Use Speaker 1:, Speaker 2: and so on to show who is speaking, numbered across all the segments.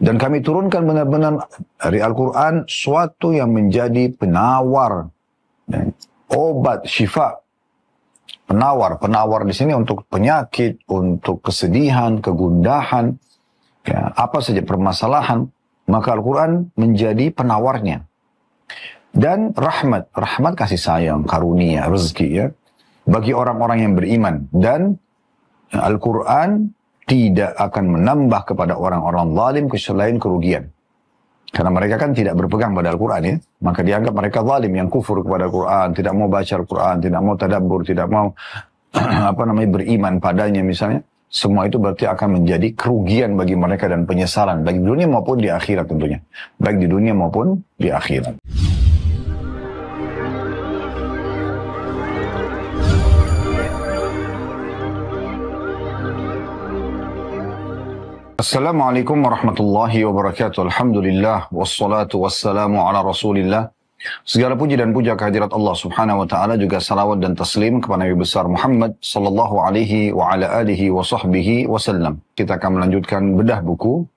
Speaker 1: Dan kami turunkan benar-benar dari Al-Quran suatu yang menjadi penawar, ya, obat, syifa, penawar. Penawar di sini untuk penyakit, untuk kesedihan, kegundahan, ya, apa saja permasalahan. Maka Al-Quran menjadi penawarnya. Dan rahmat, rahmat kasih sayang, karunia, rezeki ya. Bagi orang-orang yang beriman. Dan Al-Quran tidak akan menambah kepada orang-orang zalim selain kerugian. Karena mereka kan tidak berpegang pada Al-Quran ya. Maka dianggap mereka zalim yang kufur kepada Al-Quran, tidak mau baca Al-Quran, tidak mau tadabur. tidak mau apa namanya beriman padanya misalnya. Semua itu berarti akan menjadi kerugian bagi mereka dan penyesalan. Baik di dunia maupun di akhirat tentunya. Baik di dunia maupun di akhirat. Assalamualaikum warahmatullahi wabarakatuh. Alhamdulillah Wassalamu'alaikum wassalamu ala Rasulillah. Segala puji dan puja kehadirat Allah Subhanahu wa taala juga salawat dan taslim kepada Nabi besar Muhammad sallallahu alaihi wa ala alihi wa sahbihi wasallam. Kita akan melanjutkan bedah buku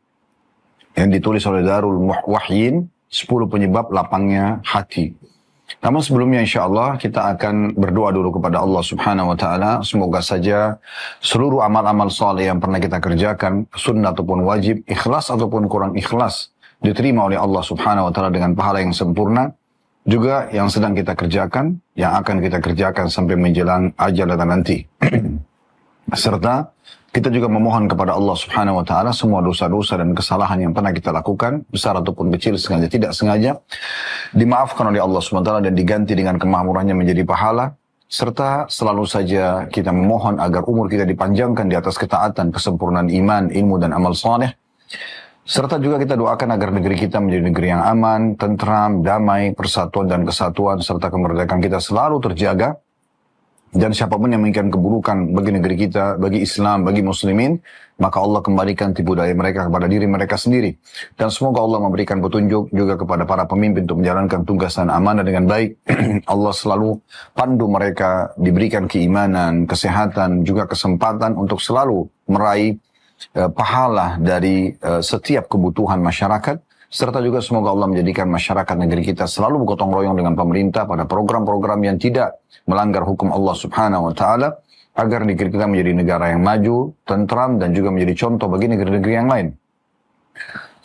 Speaker 1: yang ditulis oleh Darul Wahyin 10 penyebab lapangnya hati. Namun sebelumnya insya Allah kita akan berdoa dulu kepada Allah subhanahu wa ta'ala. Semoga saja seluruh amal-amal soleh yang pernah kita kerjakan, sunnah ataupun wajib, ikhlas ataupun kurang ikhlas, diterima oleh Allah subhanahu wa ta'ala dengan pahala yang sempurna. Juga yang sedang kita kerjakan, yang akan kita kerjakan sampai menjelang ajal datang nanti. Serta kita juga memohon kepada Allah Subhanahu wa taala semua dosa-dosa dan kesalahan yang pernah kita lakukan, besar ataupun kecil, sengaja tidak sengaja, dimaafkan oleh Allah Subhanahu wa taala dan diganti dengan kemahmurannya menjadi pahala serta selalu saja kita memohon agar umur kita dipanjangkan di atas ketaatan, kesempurnaan iman, ilmu dan amal soleh. Serta juga kita doakan agar negeri kita menjadi negeri yang aman, tentram, damai, persatuan dan kesatuan, serta kemerdekaan kita selalu terjaga dan siapapun yang menginginkan keburukan bagi negeri kita, bagi Islam, bagi muslimin, maka Allah kembalikan tipu daya mereka kepada diri mereka sendiri. Dan semoga Allah memberikan petunjuk juga kepada para pemimpin untuk menjalankan tugas dan amanah dengan baik. Allah selalu pandu mereka, diberikan keimanan, kesehatan, juga kesempatan untuk selalu meraih uh, pahala dari uh, setiap kebutuhan masyarakat serta juga semoga Allah menjadikan masyarakat negeri kita selalu bergotong royong dengan pemerintah pada program-program yang tidak melanggar hukum Allah subhanahu wa ta'ala. Agar negeri kita menjadi negara yang maju, tentram, dan juga menjadi contoh bagi negeri-negeri yang lain.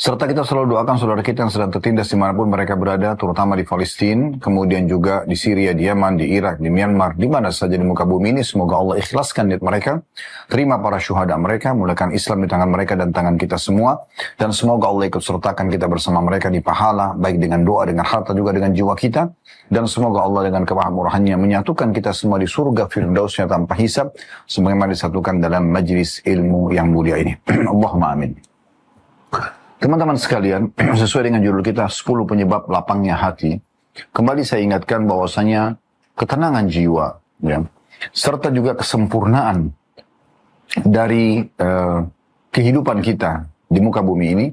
Speaker 1: Serta kita selalu doakan saudara kita yang sedang tertindas dimanapun mereka berada, terutama di Palestina, kemudian juga di Syria, di Yaman, di Irak, di Myanmar, di mana saja di muka bumi ini. Semoga Allah ikhlaskan niat mereka, terima para syuhada mereka, mulakan Islam di tangan mereka dan tangan kita semua. Dan semoga Allah ikut sertakan kita bersama mereka di pahala, baik dengan doa, dengan harta, juga dengan jiwa kita. Dan semoga Allah dengan kemahamurahannya menyatukan kita semua di surga firdausnya tanpa hisab, sebagaimana disatukan dalam majlis ilmu yang mulia ini. Allahumma amin. Teman-teman sekalian, sesuai dengan judul kita 10 penyebab lapangnya hati, kembali saya ingatkan bahwasanya ketenangan jiwa ya, serta juga kesempurnaan dari eh, kehidupan kita di muka bumi ini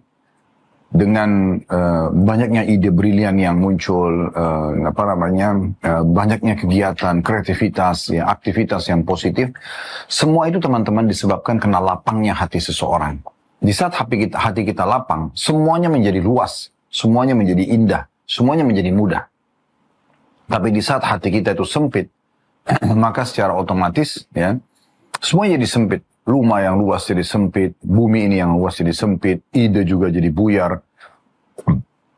Speaker 1: dengan eh, banyaknya ide brilian yang muncul, eh, apa namanya, eh, banyaknya kegiatan, kreativitas, ya, aktivitas yang positif, semua itu teman-teman disebabkan kena lapangnya hati seseorang. Di saat hati kita, hati kita lapang, semuanya menjadi luas, semuanya menjadi indah, semuanya menjadi mudah. Tapi di saat hati kita itu sempit, maka secara otomatis ya semuanya jadi sempit. Rumah yang luas jadi sempit, bumi ini yang luas jadi sempit, ide juga jadi buyar.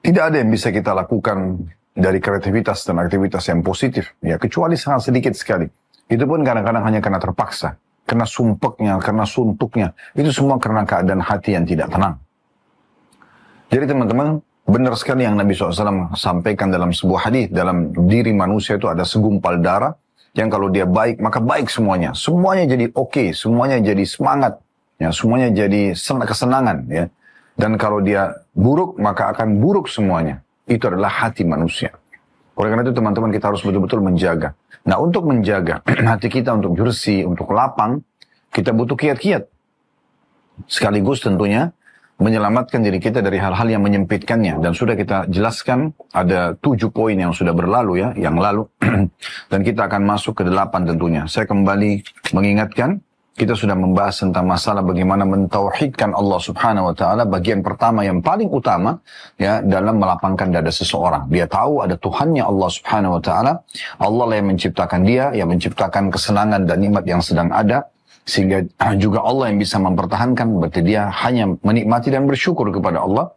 Speaker 1: Tidak ada yang bisa kita lakukan dari kreativitas dan aktivitas yang positif, ya kecuali sangat sedikit sekali. Itu pun kadang-kadang hanya karena terpaksa kena sumpeknya, karena suntuknya. Itu semua karena keadaan hati yang tidak tenang. Jadi teman-teman, benar sekali yang Nabi SAW sampaikan dalam sebuah hadis dalam diri manusia itu ada segumpal darah yang kalau dia baik maka baik semuanya, semuanya jadi oke, okay, semuanya jadi semangat, ya semuanya jadi kesenangan, ya. Dan kalau dia buruk maka akan buruk semuanya. Itu adalah hati manusia. Oleh karena itu teman-teman kita harus betul-betul menjaga. Nah untuk menjaga hati kita untuk bersih, untuk lapang, kita butuh kiat-kiat. Sekaligus tentunya menyelamatkan diri kita dari hal-hal yang menyempitkannya. Dan sudah kita jelaskan ada tujuh poin yang sudah berlalu ya, yang lalu. Dan kita akan masuk ke delapan tentunya. Saya kembali mengingatkan kita sudah membahas tentang masalah bagaimana mentauhidkan Allah Subhanahu wa taala bagian pertama yang paling utama ya dalam melapangkan dada seseorang. Dia tahu ada Tuhannya Allah Subhanahu wa taala. Allah lah yang menciptakan dia, yang menciptakan kesenangan dan nikmat yang sedang ada sehingga juga Allah yang bisa mempertahankan berarti dia hanya menikmati dan bersyukur kepada Allah.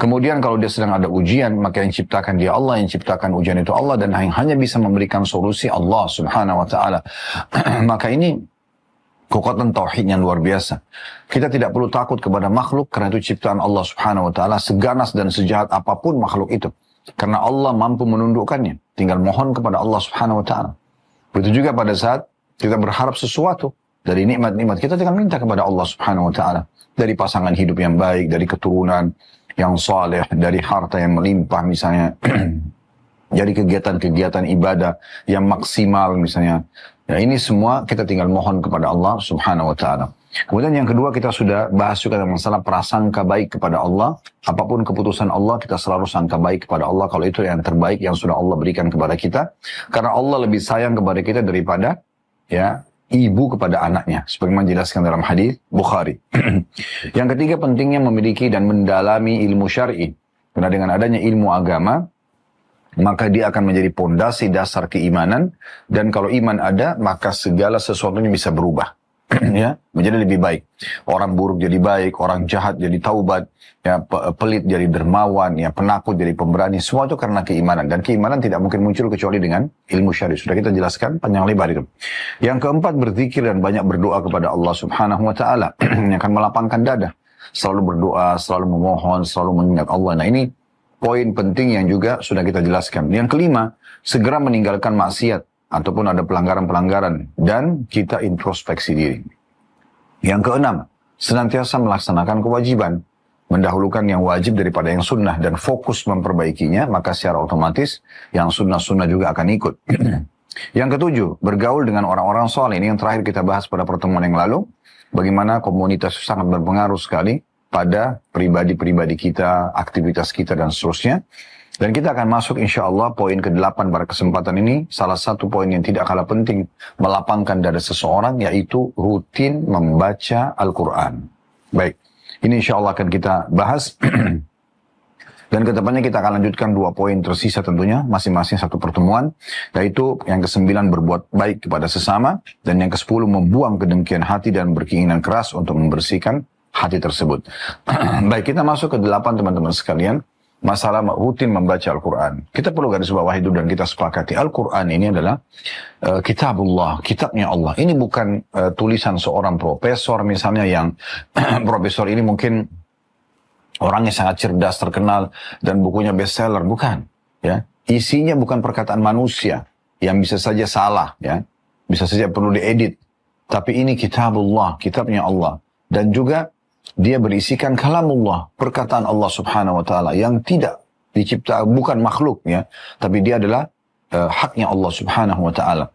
Speaker 1: Kemudian kalau dia sedang ada ujian, maka yang ciptakan dia Allah, yang ciptakan ujian itu Allah dan yang hanya bisa memberikan solusi Allah Subhanahu wa taala. maka ini kekuatan tauhid yang luar biasa. Kita tidak perlu takut kepada makhluk karena itu ciptaan Allah Subhanahu wa taala seganas dan sejahat apapun makhluk itu. Karena Allah mampu menundukkannya. Tinggal mohon kepada Allah Subhanahu wa taala. Begitu juga pada saat kita berharap sesuatu dari nikmat-nikmat kita tinggal minta kepada Allah Subhanahu wa taala dari pasangan hidup yang baik, dari keturunan yang saleh, dari harta yang melimpah misalnya, Jadi kegiatan-kegiatan ibadah yang maksimal misalnya, nah ini semua kita tinggal mohon kepada Allah Subhanahu wa taala. Kemudian yang kedua kita sudah bahas juga tentang masalah prasangka baik kepada Allah. Apapun keputusan Allah kita selalu sangka baik kepada Allah kalau itu yang terbaik yang sudah Allah berikan kepada kita. Karena Allah lebih sayang kepada kita daripada ya ibu kepada anaknya sebagaimana dijelaskan dalam hadis Bukhari. yang ketiga pentingnya memiliki dan mendalami ilmu syar'i. Karena dengan adanya ilmu agama, maka dia akan menjadi pondasi dasar keimanan dan kalau iman ada maka segala sesuatunya bisa berubah ya menjadi lebih baik orang buruk jadi baik orang jahat jadi taubat ya pelit jadi dermawan ya penakut jadi pemberani semua itu karena keimanan dan keimanan tidak mungkin muncul kecuali dengan ilmu syar'i sudah kita jelaskan panjang lebar itu yang keempat berzikir dan banyak berdoa kepada Allah Subhanahu wa taala yang akan melapangkan dada selalu berdoa selalu memohon selalu mengingat Allah nah ini poin penting yang juga sudah kita jelaskan. Yang kelima, segera meninggalkan maksiat ataupun ada pelanggaran-pelanggaran dan kita introspeksi diri. Yang keenam, senantiasa melaksanakan kewajiban, mendahulukan yang wajib daripada yang sunnah dan fokus memperbaikinya, maka secara otomatis yang sunnah-sunnah juga akan ikut. yang ketujuh, bergaul dengan orang-orang soleh. Ini yang terakhir kita bahas pada pertemuan yang lalu. Bagaimana komunitas sangat berpengaruh sekali pada pribadi-pribadi kita, aktivitas kita, dan seterusnya. Dan kita akan masuk insya Allah poin ke-8 pada kesempatan ini. Salah satu poin yang tidak kalah penting melapangkan dada seseorang yaitu rutin membaca Al-Quran. Baik, ini insya Allah akan kita bahas. Dan kedepannya kita akan lanjutkan dua poin tersisa tentunya, masing-masing satu pertemuan, yaitu yang kesembilan berbuat baik kepada sesama, dan yang ke 10 membuang kedengkian hati dan berkeinginan keras untuk membersihkan hati tersebut. Baik, kita masuk ke delapan teman-teman sekalian. Masalah rutin membaca Al-Quran. Kita perlu garis bawah itu dan kita sepakati. Al-Quran ini adalah uh, kitabullah, kitabnya Allah. Ini bukan uh, tulisan seorang profesor misalnya yang profesor ini mungkin orangnya sangat cerdas, terkenal, dan bukunya bestseller. Bukan. ya Isinya bukan perkataan manusia yang bisa saja salah. ya Bisa saja perlu diedit. Tapi ini kitabullah, kitabnya Allah. Dan juga dia berisikan kalamullah, perkataan Allah Subhanahu wa taala yang tidak dicipta bukan makhluk ya, tapi dia adalah uh, haknya Allah Subhanahu wa taala.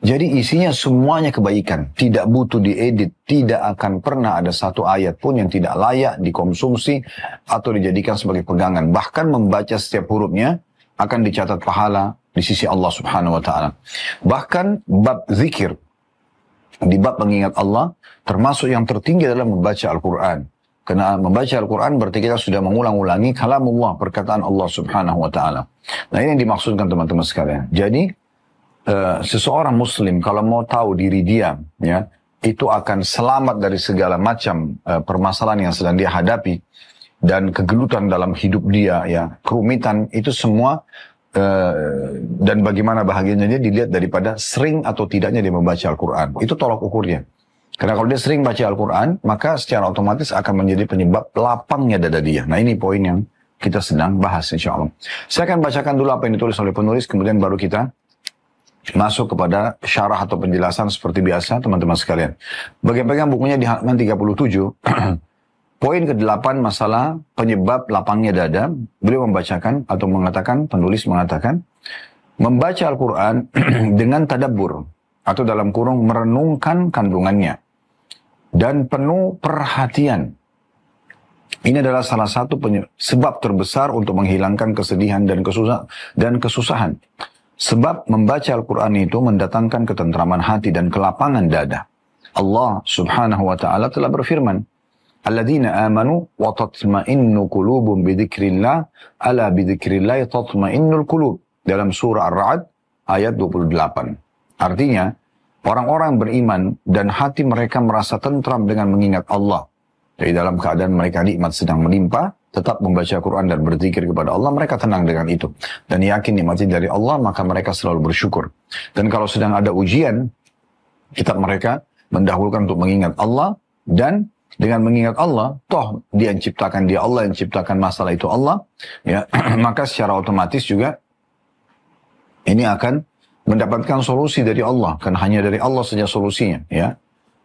Speaker 1: Jadi isinya semuanya kebaikan, tidak butuh diedit, tidak akan pernah ada satu ayat pun yang tidak layak dikonsumsi atau dijadikan sebagai pegangan. Bahkan membaca setiap hurufnya akan dicatat pahala di sisi Allah Subhanahu wa taala. Bahkan bab zikir di bab mengingat Allah termasuk yang tertinggi adalah membaca Al-Quran. Karena membaca Al-Quran berarti kita sudah mengulang-ulangi kalamullah, perkataan Allah subhanahu wa ta'ala. Nah ini yang dimaksudkan teman-teman sekalian. Jadi uh, seseorang muslim kalau mau tahu diri dia ya itu akan selamat dari segala macam uh, permasalahan yang sedang dia hadapi dan kegelutan dalam hidup dia ya kerumitan itu semua Eh, dan bagaimana bahagianya dia dilihat daripada sering atau tidaknya dia membaca Al-Quran. Itu tolak ukurnya. Karena kalau dia sering baca Al-Quran, maka secara otomatis akan menjadi penyebab lapangnya dada dia. Nah ini poin yang kita sedang bahas insya Allah. Saya akan bacakan dulu apa yang ditulis oleh penulis, kemudian baru kita masuk kepada syarah atau penjelasan seperti biasa teman-teman sekalian. Bagian-bagian bukunya di halaman 37, Poin ke-8 masalah penyebab lapangnya dada, beliau membacakan atau mengatakan, penulis mengatakan, membaca Al-Quran dengan tadabur atau dalam kurung merenungkan kandungannya dan penuh perhatian. Ini adalah salah satu sebab terbesar untuk menghilangkan kesedihan dan, kesusah dan kesusahan. Sebab membaca Al-Quran itu mendatangkan ketentraman hati dan kelapangan dada. Allah subhanahu wa ta'ala telah berfirman, Alladzina amanu wa tatma'innu qulubum bidzikrillah ala bidzikrillah tatma'innul qulub dalam surah Ar-Ra'd ayat 28. Artinya, orang-orang beriman dan hati mereka merasa tentram dengan mengingat Allah. Jadi dalam keadaan mereka nikmat sedang menimpa tetap membaca Quran dan berzikir kepada Allah, mereka tenang dengan itu. Dan yakin nikmat dari Allah, maka mereka selalu bersyukur. Dan kalau sedang ada ujian, kitab mereka mendahulukan untuk mengingat Allah dan dengan mengingat Allah, toh dia yang ciptakan dia Allah yang ciptakan masalah itu Allah, ya maka secara otomatis juga ini akan mendapatkan solusi dari Allah, kan hanya dari Allah saja solusinya, ya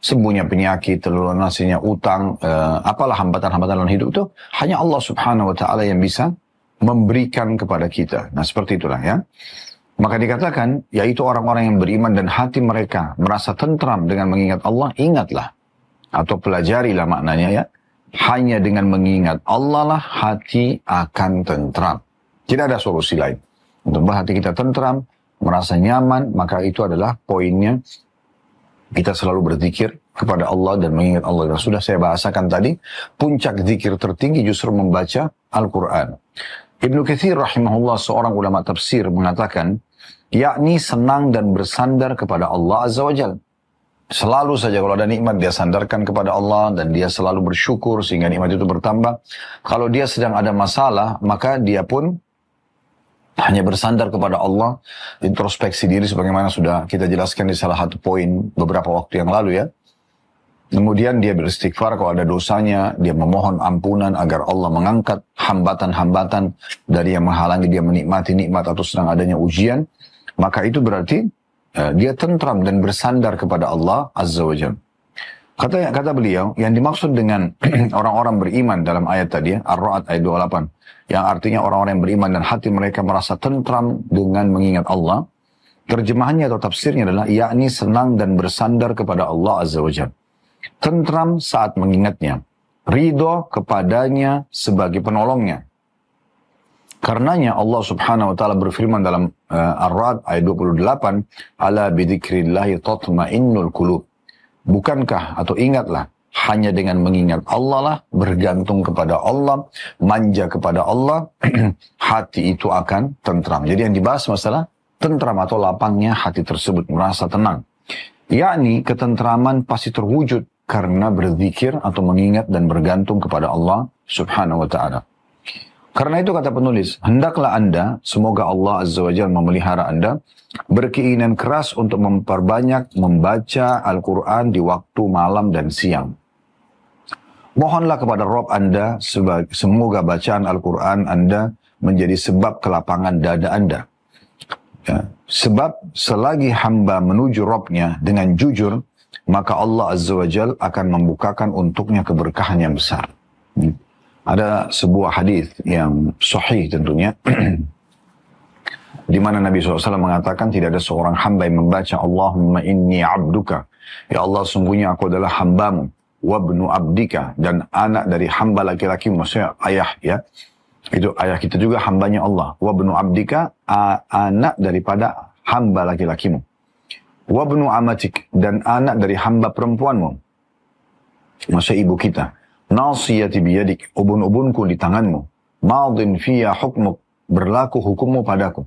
Speaker 1: sembuhnya penyakit, terlunasinya utang, eh, apalah hambatan-hambatan dalam hidup itu hanya Allah Subhanahu Wa Taala yang bisa memberikan kepada kita. Nah seperti itulah ya. Maka dikatakan, yaitu orang-orang yang beriman dan hati mereka merasa tentram dengan mengingat Allah, ingatlah atau pelajarilah maknanya ya. Hanya dengan mengingat Allah lah hati akan tentram. Tidak ada solusi lain. Untuk hati kita tentram, merasa nyaman, maka itu adalah poinnya kita selalu berzikir kepada Allah dan mengingat Allah. Dan sudah saya bahasakan tadi, puncak zikir tertinggi justru membaca Al-Quran. Ibnu Kathir rahimahullah seorang ulama tafsir mengatakan, yakni senang dan bersandar kepada Allah Azza wa Jalla. Selalu saja kalau ada nikmat dia sandarkan kepada Allah dan dia selalu bersyukur sehingga nikmat itu bertambah. Kalau dia sedang ada masalah, maka dia pun hanya bersandar kepada Allah, introspeksi diri sebagaimana sudah kita jelaskan di salah satu poin beberapa waktu yang lalu ya. Kemudian dia beristighfar kalau ada dosanya, dia memohon ampunan agar Allah mengangkat hambatan-hambatan dari yang menghalangi dia menikmati nikmat atau sedang adanya ujian. Maka itu berarti Eh, dia tentram dan bersandar kepada Allah Azza wa Jal. Kata, kata beliau, yang dimaksud dengan orang-orang beriman dalam ayat tadi, ya, ar raat ayat 28, yang artinya orang-orang yang beriman dan hati mereka merasa tentram dengan mengingat Allah, terjemahannya atau tafsirnya adalah, yakni senang dan bersandar kepada Allah Azza wa Jal. Tentram saat mengingatnya, ridho kepadanya sebagai penolongnya. Karenanya Allah subhanahu wa ta'ala berfirman dalam uh, Ar-Ra'd ayat 28, ala bidzikrillah tatma'innul qulub. Bukankah atau ingatlah hanya dengan mengingat Allah lah, bergantung kepada Allah, manja kepada Allah, hati itu akan tentram. Jadi yang dibahas masalah tentram atau lapangnya hati tersebut merasa tenang. Yakni ketentraman pasti terwujud karena berzikir atau mengingat dan bergantung kepada Allah Subhanahu wa taala. Karena itu kata penulis, hendaklah Anda, semoga Allah Azza wa Jalla memelihara Anda, berkeinginan keras untuk memperbanyak membaca Al-Quran di waktu malam dan siang. Mohonlah kepada Rob Anda, semoga bacaan Al-Quran Anda menjadi sebab kelapangan dada Anda. Ya. Sebab selagi hamba menuju Robnya dengan jujur, maka Allah Azza wa Jalla akan membukakan untuknya keberkahan yang besar. Hmm ada sebuah hadis yang sahih tentunya di mana Nabi SAW mengatakan tidak ada seorang hamba yang membaca Allahumma inni abduka ya Allah sungguhnya aku adalah hambamu wabnu abdika dan anak dari hamba laki-laki maksudnya ayah ya itu ayah kita juga hambanya Allah wabnu abdika anak daripada hamba laki-lakimu wabnu amatik dan anak dari hamba perempuanmu maksudnya ibu kita nasiyati biyadik, ubun-ubunku di tanganmu. Maldin fiya hukmuk, berlaku hukummu padaku.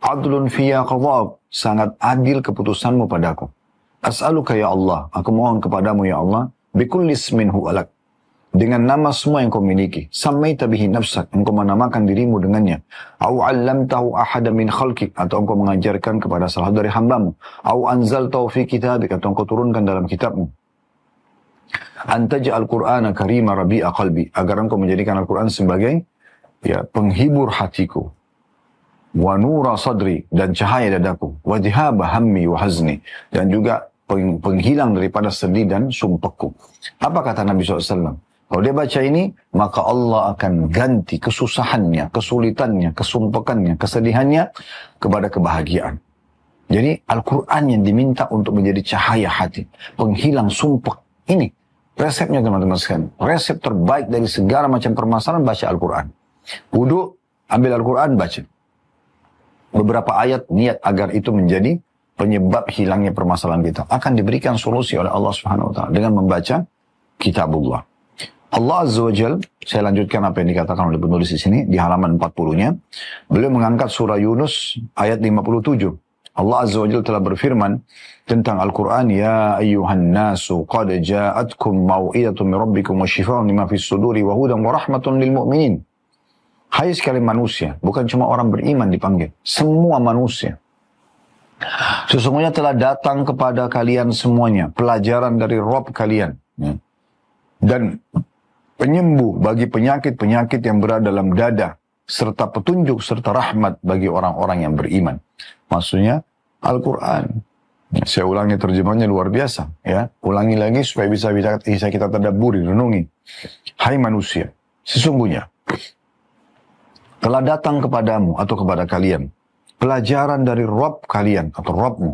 Speaker 1: Adlun fiya qadab, sangat adil keputusanmu padaku. As'aluka ya Allah, aku mohon kepadamu ya Allah, bikullis minhu alak. Dengan nama semua yang kau miliki. Samai tabihi nafsak. Engkau menamakan dirimu dengannya. Au allam tahu ahada min khalqik. Atau engkau mengajarkan kepada salah dari hambamu. Au anzal tahu fi kitabik. Atau engkau turunkan dalam kitabmu. Antaj Al-Qur'ana karima rabi'a qalbi. Agar engkau menjadikan Al-Quran sebagai ya, penghibur hatiku. Wa nura sadri. Dan cahaya dadaku. Wa dhihaba hammi wa hazni. Dan juga penghilang daripada sedih dan sumpekku. Apa kata Nabi SAW? Kalau dia baca ini, maka Allah akan ganti kesusahannya, kesulitannya, kesumpekannya, kesedihannya kepada kebahagiaan. Jadi Al-Quran yang diminta untuk menjadi cahaya hati, penghilang sumpek. Ini Resepnya teman-teman sekalian. Resep terbaik dari segala macam permasalahan baca Al-Quran. Wudhu, ambil Al-Quran, baca. Beberapa ayat niat agar itu menjadi penyebab hilangnya permasalahan kita. Akan diberikan solusi oleh Allah Subhanahu Wa Taala dengan membaca kitabullah. Allah Azza wa Jal, saya lanjutkan apa yang dikatakan oleh penulis di sini, di halaman 40-nya. Beliau mengangkat surah Yunus ayat 57. Allah Azza wa Jalla telah berfirman tentang Al-Quran, Ya ayyuhan nasu qad ja'atkum mau'izatun min rabbikum wa shifaa'un lima fis suduri wa hudan wa rahmatun lil mu'minin. Hai sekali manusia, bukan cuma orang beriman dipanggil, semua manusia. Sesungguhnya telah datang kepada kalian semuanya, pelajaran dari Rob kalian. Ya. Dan penyembuh bagi penyakit-penyakit yang berada dalam dada, serta petunjuk serta rahmat bagi orang-orang yang beriman. Maksudnya Al-Quran. Saya ulangi terjemahannya luar biasa. ya Ulangi lagi supaya bisa bisa, bisa kita terdaburi, renungi. Hai manusia, sesungguhnya telah datang kepadamu atau kepada kalian pelajaran dari Rob kalian atau Robmu.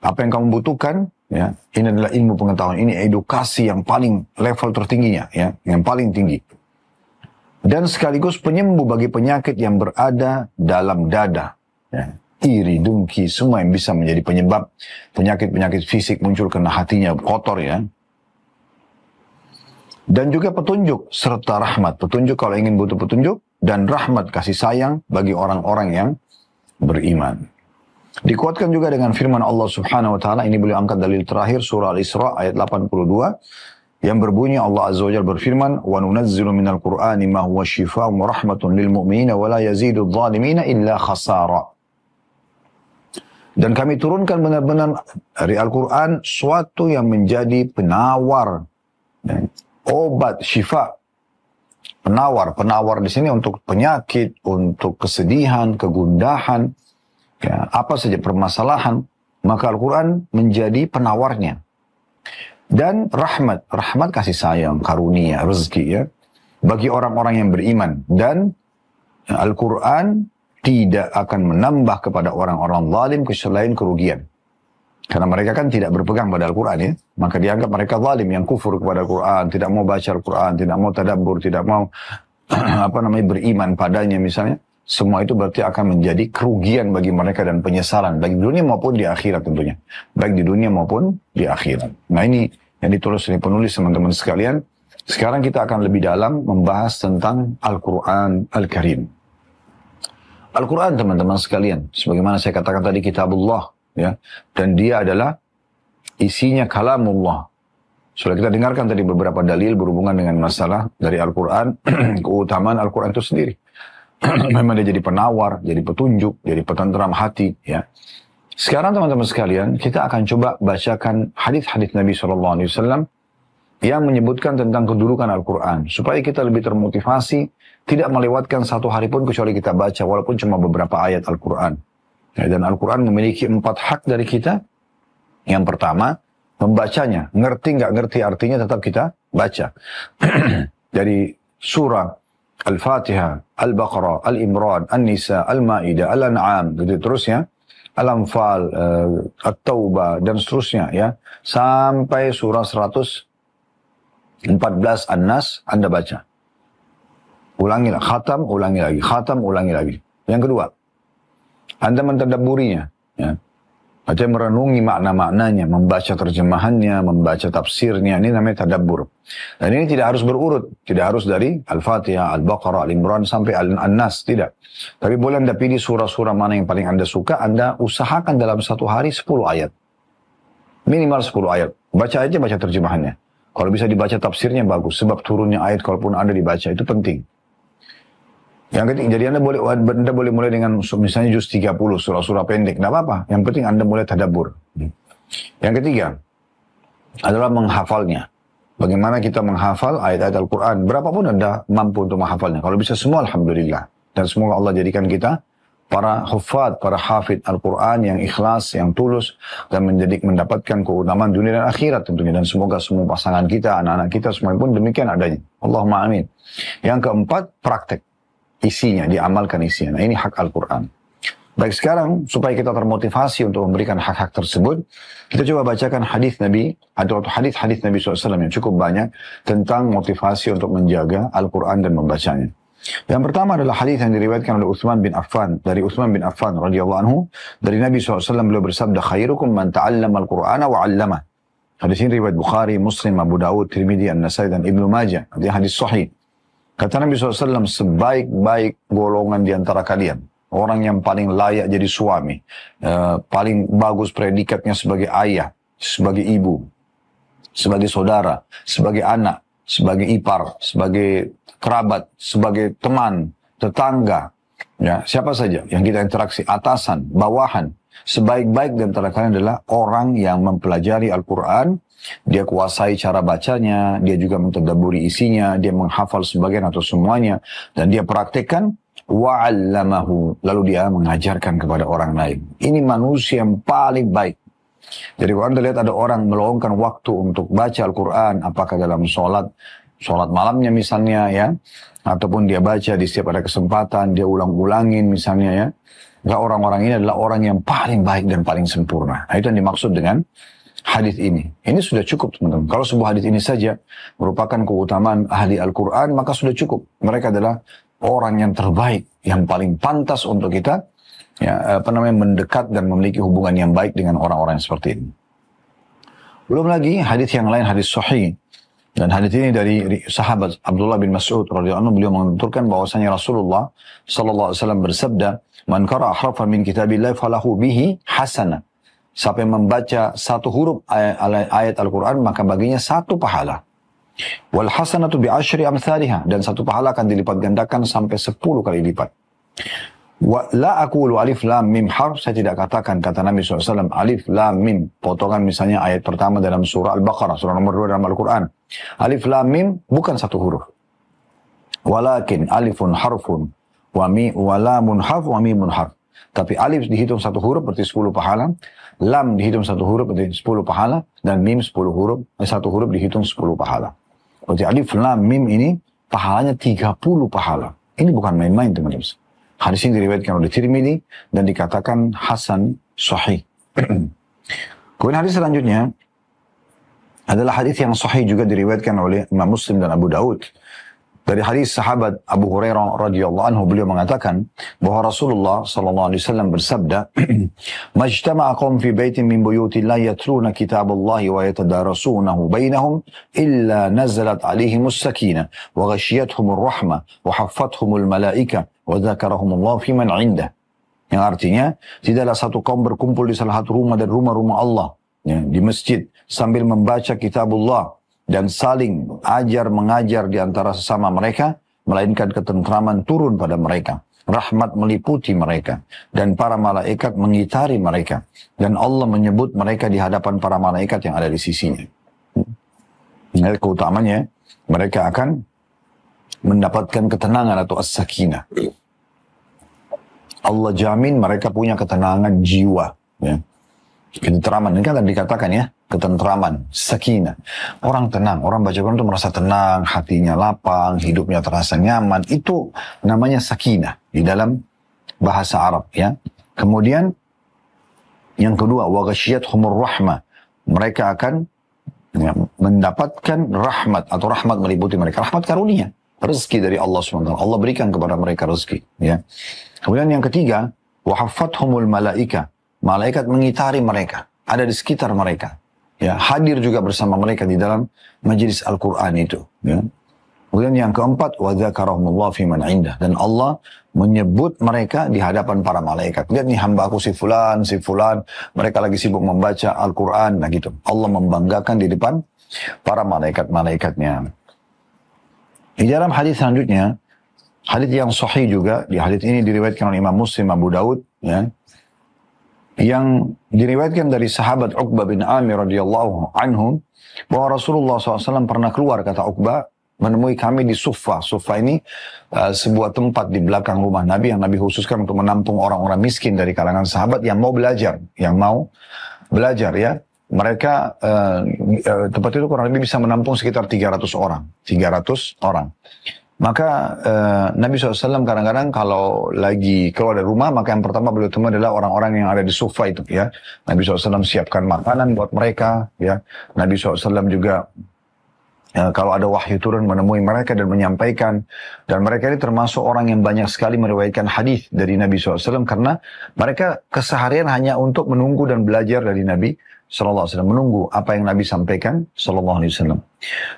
Speaker 1: Apa yang kamu butuhkan, ya ini adalah ilmu pengetahuan, ini edukasi yang paling level tertingginya, ya yang paling tinggi. Dan sekaligus penyembuh bagi penyakit yang berada dalam dada. Ya iri, dengki, semua yang bisa menjadi penyebab penyakit-penyakit fisik muncul karena hatinya kotor ya. Dan juga petunjuk serta rahmat. Petunjuk kalau ingin butuh petunjuk dan rahmat kasih sayang bagi orang-orang yang beriman. Dikuatkan juga dengan firman Allah Subhanahu wa taala ini beliau angkat dalil terakhir surah Al-Isra ayat 82 yang berbunyi Allah Azza wa Jalla berfirman wa nunazzilu minal qur'ani ma huwa shifa wa rahmatun lil mu'mina wa la yazidu illa khasara. Dan kami turunkan benar-benar dari Al-Quran suatu yang menjadi penawar, ya, obat, syifa, penawar. Penawar di sini untuk penyakit, untuk kesedihan, kegundahan, ya, apa saja permasalahan. Maka Al-Quran menjadi penawarnya. Dan rahmat, rahmat kasih sayang, karunia, rezeki ya. Bagi orang-orang yang beriman. Dan Al-Quran tidak akan menambah kepada orang-orang zalim selain kerugian. Karena mereka kan tidak berpegang pada Al-Quran ya. Maka dianggap mereka zalim yang kufur kepada Al-Quran, tidak mau baca Al-Quran, tidak mau tadabbur, tidak mau apa namanya beriman padanya misalnya. Semua itu berarti akan menjadi kerugian bagi mereka dan penyesalan. Baik di dunia maupun di akhirat tentunya. Baik di dunia maupun di akhirat. Nah ini yang ditulis oleh penulis teman-teman sekalian. Sekarang kita akan lebih dalam membahas tentang Al-Quran Al-Karim. Al-Quran teman-teman sekalian. Sebagaimana saya katakan tadi kitabullah. ya Dan dia adalah isinya kalamullah. Sudah kita dengarkan tadi beberapa dalil berhubungan dengan masalah dari Al-Quran. keutamaan Al-Quran itu sendiri. Memang dia jadi penawar, jadi petunjuk, jadi petentram hati. ya Sekarang teman-teman sekalian, kita akan coba bacakan hadis-hadis Nabi SAW yang menyebutkan tentang kedudukan Al-Quran. Supaya kita lebih termotivasi, tidak melewatkan satu hari pun kecuali kita baca, walaupun cuma beberapa ayat Al-Quran. Ya, dan Al-Quran memiliki empat hak dari kita. Yang pertama, membacanya. Ngerti nggak ngerti artinya tetap kita baca. dari surah Al-Fatihah, Al-Baqarah, Al-Imran, An-Nisa, Al-Ma'idah, Al-An'am, gitu terus ya. Al-Anfal, uh, At-Taubah, dan seterusnya ya. Sampai surah 100 14 An-Nas Anda baca. Ulangi lagi, khatam, ulangi lagi, khatam, ulangi lagi. Yang kedua, Anda mentadaburinya. Ya. Artinya merenungi makna-maknanya, membaca terjemahannya, membaca tafsirnya. Ini namanya tadabur. Dan ini tidak harus berurut. Tidak harus dari Al-Fatihah, Al-Baqarah, Al-Imran, sampai Al-Nas. Tidak. Tapi boleh Anda pilih surah-surah mana yang paling Anda suka. Anda usahakan dalam satu hari 10 ayat. Minimal 10 ayat. Baca aja baca terjemahannya. Kalau bisa dibaca tafsirnya bagus, sebab turunnya ayat kalaupun ada dibaca itu penting. Yang ketiga, jadi Anda boleh Anda boleh mulai dengan misalnya juz 30 surah-surah pendek, tidak apa-apa. Yang penting Anda mulai tadabur. Yang ketiga adalah menghafalnya. Bagaimana kita menghafal ayat-ayat Al-Quran. Berapapun Anda mampu untuk menghafalnya. Kalau bisa semua Alhamdulillah. Dan semoga Allah jadikan kita para hufad, para hafid Al-Quran yang ikhlas, yang tulus, dan menjadi mendapatkan keutamaan dunia dan akhirat tentunya. Dan semoga semua pasangan kita, anak-anak kita, semua pun demikian adanya. Allahumma amin. Yang keempat, praktek. Isinya, diamalkan isinya. Nah ini hak Al-Quran. Baik sekarang, supaya kita termotivasi untuk memberikan hak-hak tersebut, kita coba bacakan hadis Nabi, atau hadis-hadis Nabi SAW yang cukup banyak tentang motivasi untuk menjaga Al-Quran dan membacanya. Yang pertama adalah hadis yang diriwayatkan oleh Utsman bin Affan dari Utsman bin Affan radhiyallahu anhu dari Nabi SAW beliau bersabda khairukum man ta'allama al-Qur'ana wa 'allama. Hadis ini riwayat Bukhari, Muslim, Abu Dawud, Tirmidzi, An-Nasai dan Ibnu Majah. Ini hadis sahih. Kata Nabi SAW, sebaik-baik golongan di antara kalian. Orang yang paling layak jadi suami. e, paling bagus predikatnya sebagai ayah, sebagai ibu, sebagai saudara, sebagai anak, sebagai ipar, sebagai kerabat, sebagai teman, tetangga, ya siapa saja yang kita interaksi, atasan, bawahan, sebaik-baik di antara kalian adalah orang yang mempelajari Al-Quran, dia kuasai cara bacanya, dia juga mentadaburi isinya, dia menghafal sebagian atau semuanya, dan dia praktekkan wa'allamahu, lalu dia mengajarkan kepada orang lain. Ini manusia yang paling baik. Jadi kalau Anda lihat ada orang meluangkan waktu untuk baca Al-Quran, apakah dalam sholat, sholat malamnya misalnya ya, ataupun dia baca di setiap ada kesempatan, dia ulang-ulangin misalnya ya. Maka orang-orang ini adalah orang yang paling baik dan paling sempurna. Nah, itu yang dimaksud dengan hadis ini. Ini sudah cukup teman-teman. Kalau sebuah hadis ini saja merupakan keutamaan ahli Al-Quran, maka sudah cukup. Mereka adalah orang yang terbaik, yang paling pantas untuk kita ya, apa namanya mendekat dan memiliki hubungan yang baik dengan orang-orang seperti ini. Belum lagi hadis yang lain hadis sahih dan hadis ini dari sahabat Abdullah bin Mas'ud radhiyallahu anhu beliau menuturkan bahwasanya Rasulullah sallallahu alaihi wasallam bersabda, "Man qara harfan min kitabillah falahu bihi hasana." Sampai membaca satu huruf ayat Al-Qur'an maka baginya satu pahala. Wal hasanatu bi asyri dan satu pahala akan dilipat gandakan sampai 10 kali lipat. Wa, la aku alif lam mim harf, saya tidak katakan kata Nabi SAW, alif lam mim, potongan misalnya ayat pertama dalam surah Al-Baqarah, surah nomor dua dalam Al-Quran. Alif lam mim bukan satu huruf. Walakin alifun harfun, wa mi wa harf, wa mimun harf. Tapi alif dihitung satu huruf berarti sepuluh pahala, lam dihitung satu huruf berarti sepuluh pahala, dan mim sepuluh huruf, eh, satu huruf dihitung sepuluh pahala. Berarti alif lam mim ini pahalanya tiga puluh pahala. Ini bukan main-main teman-teman. Hadis ini diriwayatkan oleh Tirmidzi dan dikatakan hasan sahih. Kemudian hadis selanjutnya adalah hadis yang sahih juga diriwayatkan oleh Imam Muslim dan Abu Daud. Dari hadis sahabat Abu Hurairah radhiyallahu anhu beliau mengatakan bahwa Rasulullah sallallahu alaihi wasallam bersabda, "Majtama'a qaum fi baitin min buyutillahi yatluna kitaballahi wa yatadarasunahu bainahum illa nazalat alaihim as-sakinah wa ghashiyatuhum ar-rahmah wa haffathum al-malaikah fiman indah. Yang artinya tidaklah satu kaum berkumpul di salah satu rumah dan rumah-rumah Allah ya, di masjid sambil membaca kitabullah dan saling ajar mengajar di antara sesama mereka melainkan ketentraman turun pada mereka rahmat meliputi mereka dan para malaikat mengitari mereka dan Allah menyebut mereka di hadapan para malaikat yang ada di sisinya. nah keutamanya, mereka akan mendapatkan ketenangan atau as-sakinah. Allah jamin mereka punya ketenangan jiwa. Ya. Ketenteraman, ini kan tadi dikatakan ya, ketenteraman, sakinah. Orang tenang, orang baca Quran itu merasa tenang, hatinya lapang, hidupnya terasa nyaman. Itu namanya sakinah di dalam bahasa Arab ya. Kemudian yang kedua, wagashiyat humur rahmah. Mereka akan ya, mendapatkan rahmat atau rahmat meliputi mereka. Rahmat karunia rezeki dari Allah SWT. Allah berikan kepada mereka rezeki. Ya. Kemudian yang ketiga, wahafathumul malaika. Malaikat mengitari mereka, ada di sekitar mereka. Ya, hadir juga bersama mereka di dalam majelis Al-Quran itu. Ya. Kemudian yang keempat, wadzakarahumullah fi indah. Dan Allah menyebut mereka di hadapan para malaikat. Lihat nih hambaku si fulan, si fulan. Mereka lagi sibuk membaca Al-Quran. Nah gitu. Allah membanggakan di depan para malaikat-malaikatnya. Di dalam hadis selanjutnya, hadis yang sahih juga, di hadis ini diriwayatkan oleh Imam Muslim, Abu Daud, ya, yang diriwayatkan dari sahabat Uqbah bin Amir radhiyallahu anhu bahwa Rasulullah SAW pernah keluar kata Uqbah menemui kami di Sufa. Sufa ini uh, sebuah tempat di belakang rumah Nabi yang Nabi khususkan untuk menampung orang-orang miskin dari kalangan sahabat yang mau belajar, yang mau belajar ya mereka eh, eh, tempat itu kurang lebih bisa menampung sekitar 300 orang, 300 orang. Maka eh, Nabi SAW kadang-kadang kalau lagi keluar dari rumah, maka yang pertama beliau temui adalah orang-orang yang ada di sofa itu, ya. Nabi SAW siapkan makanan buat mereka, ya. Nabi SAW juga ya, kalau ada wahyu turun menemui mereka dan menyampaikan. Dan mereka ini termasuk orang yang banyak sekali meriwayatkan hadis dari Nabi SAW karena mereka keseharian hanya untuk menunggu dan belajar dari Nabi Sallallahu Alaihi Wasallam menunggu apa yang Nabi sampaikan Sallallahu Alaihi Wasallam.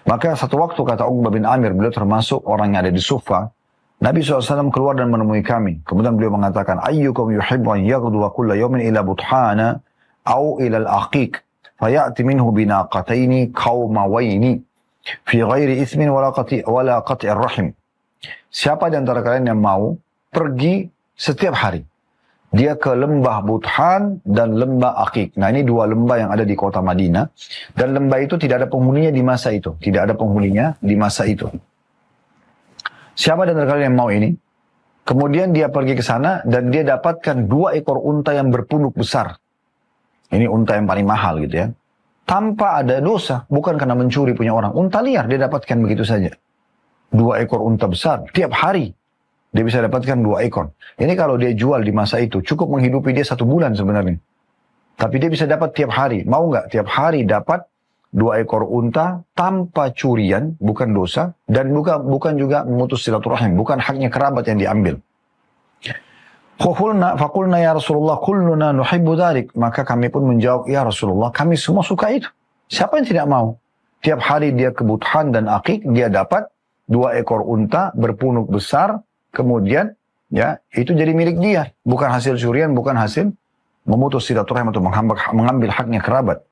Speaker 1: Maka satu waktu kata Uqbah bin Amir, beliau termasuk orang yang ada di Sufa. Nabi SAW keluar dan menemui kami. Kemudian beliau mengatakan, Ayyukum yuhibu an wa kulla yawmin ila buthana au ila al-aqiq. Fayati minhu binaqataini qawmawaini. Fi ghairi ismin wala qati' rahim. Siapa di antara kalian yang mau pergi setiap hari dia ke lembah Buthan dan lembah Akik. Nah ini dua lembah yang ada di kota Madinah. Dan lembah itu tidak ada penghuninya di masa itu. Tidak ada penghuninya di masa itu. Siapa dan kalian yang mau ini? Kemudian dia pergi ke sana dan dia dapatkan dua ekor unta yang berpunuk besar. Ini unta yang paling mahal gitu ya. Tanpa ada dosa, bukan karena mencuri punya orang. Unta liar dia dapatkan begitu saja. Dua ekor unta besar tiap hari dia bisa dapatkan dua ekor. Ini kalau dia jual di masa itu, cukup menghidupi dia satu bulan sebenarnya. Tapi dia bisa dapat tiap hari. Mau nggak tiap hari dapat dua ekor unta tanpa curian, bukan dosa, dan bukan, bukan juga memutus silaturahim, bukan haknya kerabat yang diambil. Fakulna, fakulna ya Rasulullah, kulluna nuhibbu dharik. Maka kami pun menjawab, ya Rasulullah, kami semua suka itu. Siapa yang tidak mau? Tiap hari dia kebutuhan dan akik, dia dapat dua ekor unta berpunuk besar, kemudian ya itu jadi milik dia, bukan hasil curian, bukan hasil memutus silaturahim atau mengambil haknya kerabat.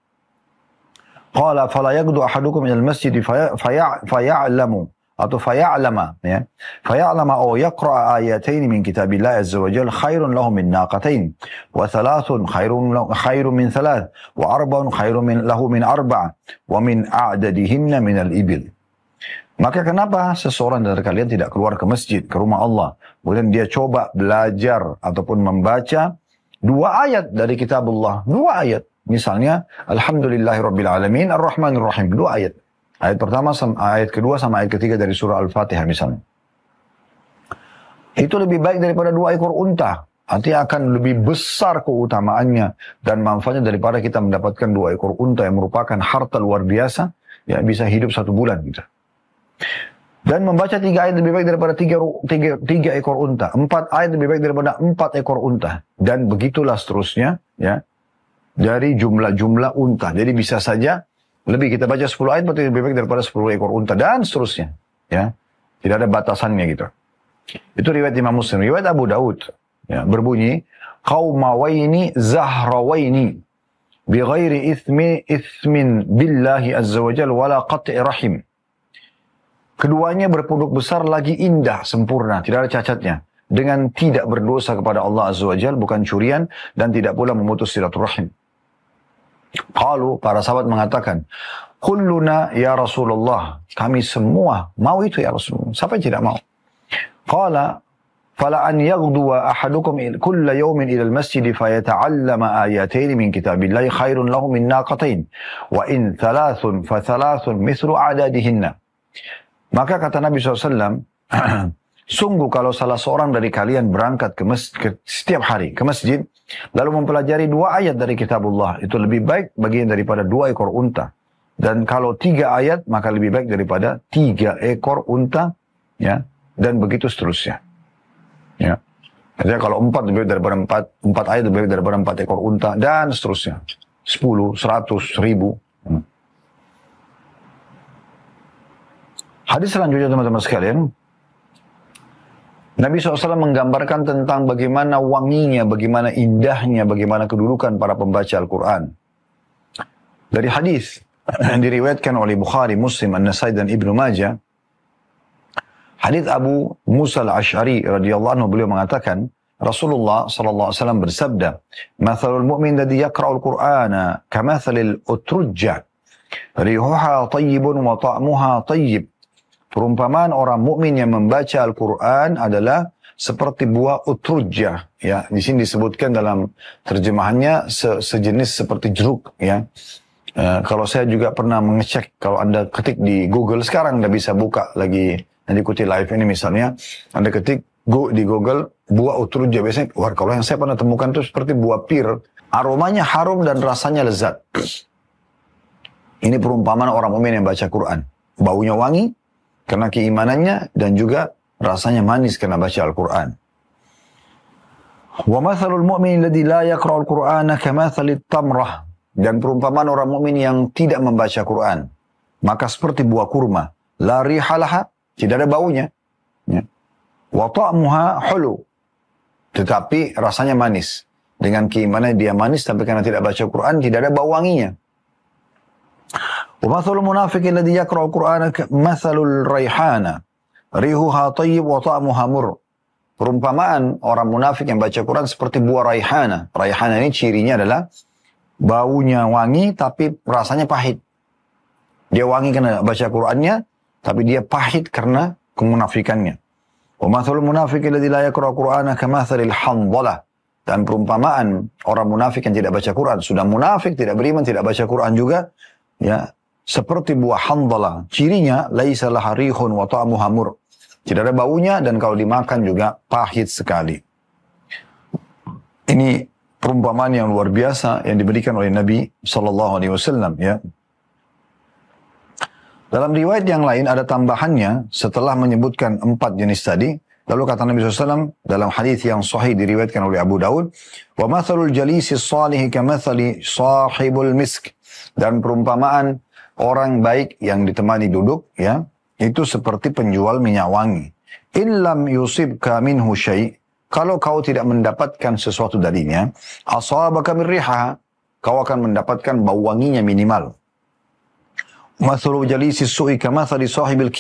Speaker 1: Qala fala yaqdu ahadukum ila al faya'lamu atau faya'lama ya. Faya'lama aw yaqra ayatain min kitabillah azza wa jalla khairun lahu min naqatain wa thalathun khairun khairun min thalath wa arba'un khairun min lahu min arba' wa min a'dadihinna min al-ibil. Maka kenapa seseorang dari kalian tidak keluar ke masjid, ke rumah Allah. Kemudian dia coba belajar ataupun membaca dua ayat dari kitab Allah, Dua ayat. Misalnya, Alhamdulillahirrabbilalamin, Ar-Rahmanirrahim. Dua ayat. Ayat pertama, sama, ayat kedua sama ayat ketiga dari surah Al-Fatihah misalnya. Itu lebih baik daripada dua ekor unta. Artinya akan lebih besar keutamaannya dan manfaatnya daripada kita mendapatkan dua ekor unta yang merupakan harta luar biasa. yang bisa hidup satu bulan gitu. Dan membaca tiga ayat lebih baik daripada tiga, tiga, tiga ekor unta. Empat ayat lebih baik daripada empat ekor unta. Dan begitulah seterusnya ya dari jumlah-jumlah unta. Jadi bisa saja lebih kita baca 10 ayat berarti lebih baik daripada 10 ekor unta dan seterusnya. Ya, tidak ada batasannya gitu. Itu riwayat Imam Muslim, riwayat Abu Daud. Ya, berbunyi qaumawaini zahrawaini bighairi ithmi ithmin billahi azza wa jalla wala qat'i rahim. Keduanya berpunduk besar lagi indah, sempurna, tidak ada cacatnya. Dengan tidak berdosa kepada Allah Azza wa Jal, bukan curian, dan tidak pula memutus silaturahim. Kalau para sahabat mengatakan, Kulluna ya Rasulullah, kami semua mau itu ya Rasulullah. Siapa yang tidak mau? Kala, fala an yaghduwa ahadukum kulla yawmin ila al-masjid fayata'allama ayatayn min kitabillahi khairun lahu min naqatain wa in thalathun fa thalathun mithlu adadihinna. Maka kata Nabi SAW, Sungguh kalau salah seorang dari kalian berangkat ke, mes setiap hari ke masjid, lalu mempelajari dua ayat dari kitabullah, itu lebih baik bagian daripada dua ekor unta. Dan kalau tiga ayat, maka lebih baik daripada tiga ekor unta, ya, dan begitu seterusnya. Ya. Artinya kalau empat lebih baik daripada empat, empat ayat lebih baik daripada empat ekor unta, dan seterusnya. Sepuluh, seratus, ribu. Hadis selanjutnya teman-teman sekalian, Nabi SAW menggambarkan tentang bagaimana wanginya, bagaimana indahnya, bagaimana kedudukan para pembaca Al-Quran. Dari hadis yang diriwayatkan oleh Bukhari, Muslim, An-Nasai dan Ibnu Majah, hadis Abu Musa Al-Ash'ari radhiyallahu anhu beliau mengatakan, Rasulullah sallallahu alaihi wasallam bersabda, "Mathalul mu'min alladhi yaqra'ul Qur'ana kamathalil utrujja, rihuha tayyibun wa ta'muha tayyib, Perumpamaan orang mukmin yang membaca Al-Quran adalah seperti buah utruja. ya di sini disebutkan dalam terjemahannya se sejenis seperti jeruk ya e, kalau saya juga pernah mengecek kalau anda ketik di Google sekarang anda bisa buka lagi nanti ikuti live ini misalnya anda ketik go di Google buah utruja biasanya wah kalau yang saya pernah temukan itu seperti buah pir aromanya harum dan rasanya lezat ini perumpamaan orang mukmin yang baca Quran baunya wangi karena keimanannya dan juga rasanya manis karena baca Al-Quran. وَمَثَلُ الْمُؤْمِنِ الَّذِي لَا يَقْرَأُ الْقُرْآنَ كَمَثَلِ التَّمْرَةِ Dan perumpamaan orang mukmin yang tidak membaca Quran. Maka seperti buah kurma. La rihalaha, tidak ada baunya. Ya. وَطَعْمُهَا hulu. Tetapi rasanya manis. Dengan keimanan dia manis, tapi karena tidak baca Quran, tidak ada bau wanginya. ومثل المنافق الذي يقرأ القرآن مثل الريحانة ريحها طيب وطعمها مر Perumpamaan orang munafik yang baca Quran seperti buah raihana. Raihana ini cirinya adalah baunya wangi tapi rasanya pahit. Dia wangi karena baca Qurannya, tapi dia pahit karena kemunafikannya. Umatul munafik yang alladhi la Quran Qur'ana kamathalil hamdalah Dan perumpamaan orang munafik yang tidak baca Quran, sudah munafik, tidak beriman, tidak baca Quran juga, ya seperti buah handala. Cirinya laisalah harihun wa ta'amu hamur. Tidak ada baunya dan kalau dimakan juga pahit sekali. Ini perumpamaan yang luar biasa yang diberikan oleh Nabi Shallallahu Alaihi Wasallam ya. Dalam riwayat yang lain ada tambahannya setelah menyebutkan empat jenis tadi. Lalu kata Nabi SAW dalam hadis yang sahih diriwayatkan oleh Abu Daud, "Wa mathalul jalisi salihi kamathali sahibul misk." Dan perumpamaan orang baik yang ditemani duduk ya itu seperti penjual minyak wangi. In lam yusib kamin husayi. kalau kau tidak mendapatkan sesuatu darinya, asabaka min riha, kau akan mendapatkan bau wanginya minimal. sahibil